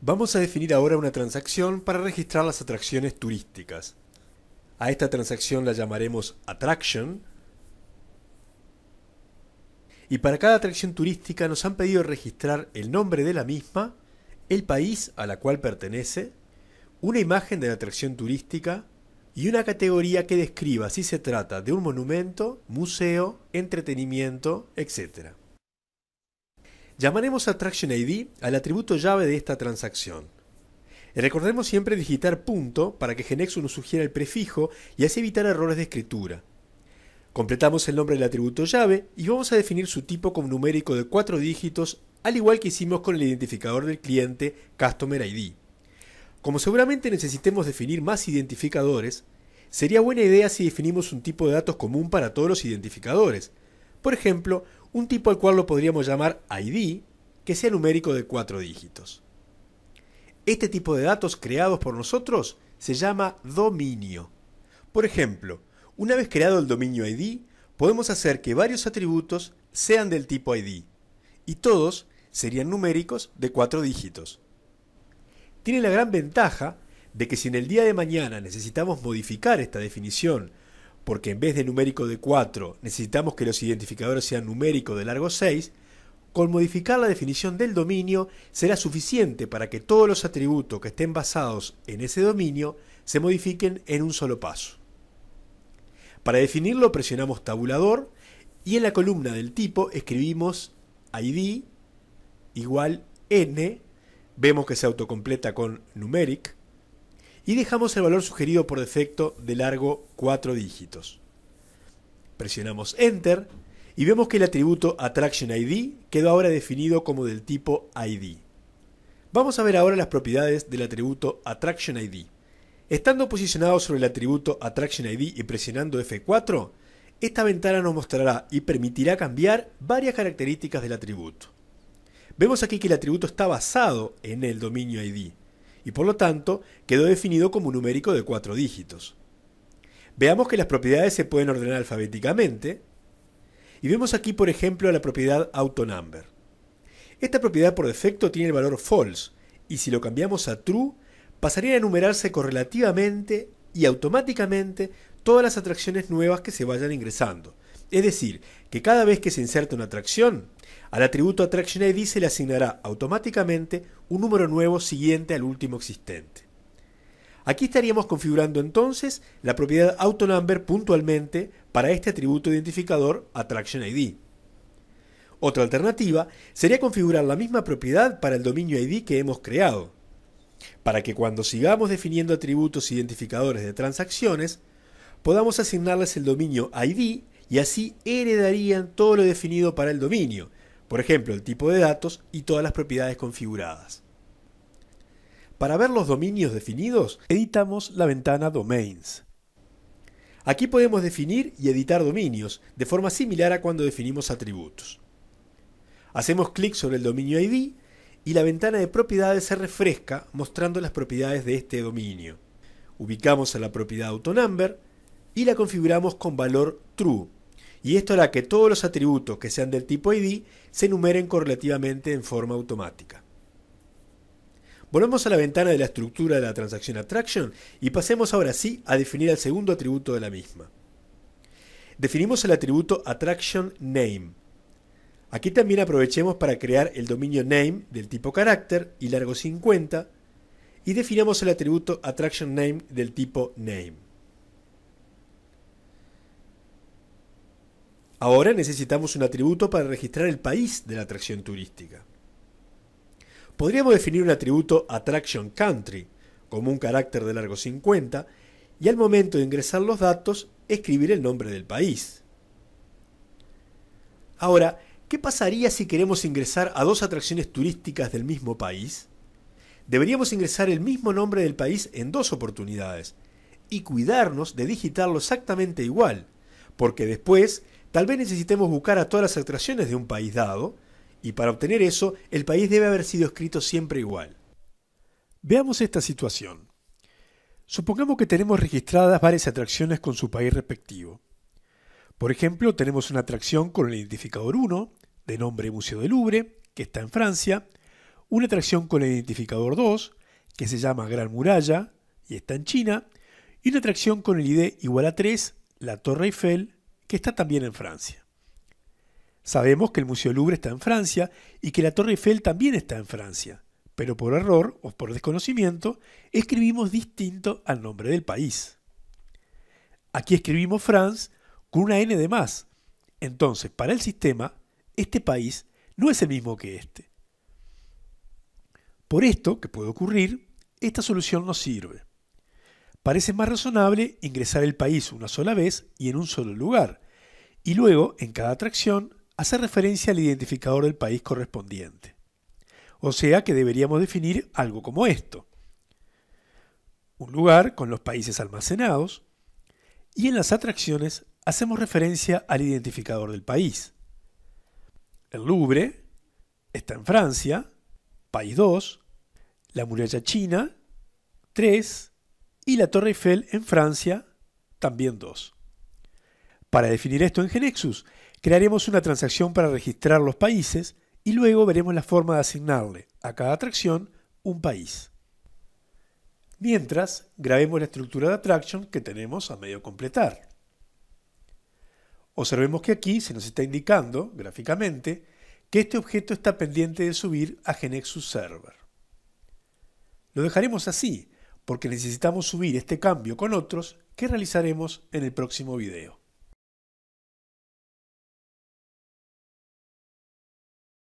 Vamos a definir ahora una transacción para registrar las atracciones turísticas. A esta transacción la llamaremos Attraction. Y para cada atracción turística nos han pedido registrar el nombre de la misma, el país a la cual pertenece, una imagen de la atracción turística y una categoría que describa si se trata de un monumento, museo, entretenimiento, etc. Llamaremos Attraction ID al atributo llave de esta transacción. recordemos siempre digitar punto para que Genexus nos sugiera el prefijo y así evitar errores de escritura. Completamos el nombre del atributo llave y vamos a definir su tipo como numérico de cuatro dígitos, al igual que hicimos con el identificador del cliente Customer ID. Como seguramente necesitemos definir más identificadores, sería buena idea si definimos un tipo de datos común para todos los identificadores. Por ejemplo, un tipo al cual lo podríamos llamar ID, que sea numérico de cuatro dígitos. Este tipo de datos creados por nosotros se llama dominio. Por ejemplo, una vez creado el dominio ID, podemos hacer que varios atributos sean del tipo ID, y todos serían numéricos de cuatro dígitos. Tiene la gran ventaja de que si en el día de mañana necesitamos modificar esta definición porque en vez de numérico de 4 necesitamos que los identificadores sean numéricos de largo 6, con modificar la definición del dominio será suficiente para que todos los atributos que estén basados en ese dominio se modifiquen en un solo paso. Para definirlo presionamos tabulador y en la columna del tipo escribimos id igual n, vemos que se autocompleta con numeric, y dejamos el valor sugerido por defecto de largo 4 dígitos. Presionamos Enter y vemos que el atributo Attraction ID quedó ahora definido como del tipo ID. Vamos a ver ahora las propiedades del atributo Attraction ID. Estando posicionado sobre el atributo Attraction ID y presionando F4, esta ventana nos mostrará y permitirá cambiar varias características del atributo. Vemos aquí que el atributo está basado en el dominio ID, y por lo tanto quedó definido como un numérico de cuatro dígitos. Veamos que las propiedades se pueden ordenar alfabéticamente y vemos aquí por ejemplo la propiedad autonumber. Esta propiedad por defecto tiene el valor false y si lo cambiamos a true pasaría a enumerarse correlativamente y automáticamente todas las atracciones nuevas que se vayan ingresando. Es decir, que cada vez que se inserta una atracción, al atributo AttractionId se le asignará automáticamente un número nuevo siguiente al último existente. Aquí estaríamos configurando entonces la propiedad AutoNumber puntualmente para este atributo identificador AttractionId. Otra alternativa sería configurar la misma propiedad para el dominio ID que hemos creado, para que cuando sigamos definiendo atributos identificadores de transacciones, podamos asignarles el dominio ID y así heredarían todo lo definido para el dominio, por ejemplo el tipo de datos y todas las propiedades configuradas. Para ver los dominios definidos, editamos la ventana Domains. Aquí podemos definir y editar dominios, de forma similar a cuando definimos atributos. Hacemos clic sobre el dominio ID y la ventana de propiedades se refresca mostrando las propiedades de este dominio. Ubicamos a la propiedad AutoNumber y la configuramos con valor True, y esto hará que todos los atributos que sean del tipo ID se numeren correlativamente en forma automática. Volvemos a la ventana de la estructura de la transacción Attraction y pasemos ahora sí a definir el segundo atributo de la misma. Definimos el atributo Attraction Name. Aquí también aprovechemos para crear el dominio name del tipo carácter y largo 50 y definamos el atributo Attraction Name del tipo name. Ahora necesitamos un atributo para registrar el país de la atracción turística. Podríamos definir un atributo Attraction Country como un carácter de largo 50 y al momento de ingresar los datos escribir el nombre del país. Ahora, ¿qué pasaría si queremos ingresar a dos atracciones turísticas del mismo país? Deberíamos ingresar el mismo nombre del país en dos oportunidades y cuidarnos de digitarlo exactamente igual, porque después Tal vez necesitemos buscar a todas las atracciones de un país dado, y para obtener eso, el país debe haber sido escrito siempre igual. Veamos esta situación. Supongamos que tenemos registradas varias atracciones con su país respectivo. Por ejemplo, tenemos una atracción con el identificador 1, de nombre Museo del Louvre, que está en Francia, una atracción con el identificador 2, que se llama Gran Muralla y está en China, y una atracción con el ID igual a 3, la Torre Eiffel, que está también en Francia. Sabemos que el Museo Louvre está en Francia y que la Torre Eiffel también está en Francia, pero por error o por desconocimiento escribimos distinto al nombre del país. Aquí escribimos France con una N de más. Entonces, para el sistema, este país no es el mismo que este. Por esto, que puede ocurrir, esta solución no sirve parece más razonable ingresar el país una sola vez y en un solo lugar, y luego, en cada atracción, hacer referencia al identificador del país correspondiente. O sea que deberíamos definir algo como esto. Un lugar con los países almacenados, y en las atracciones hacemos referencia al identificador del país. El Louvre está en Francia, país 2, la muralla china, 3, y la Torre Eiffel en Francia, también dos. Para definir esto en Genexus, crearemos una transacción para registrar los países y luego veremos la forma de asignarle a cada atracción un país. Mientras, grabemos la estructura de attraction que tenemos a medio completar. Observemos que aquí se nos está indicando, gráficamente, que este objeto está pendiente de subir a Genexus Server. Lo dejaremos así, porque necesitamos subir este cambio con otros que realizaremos en el próximo video.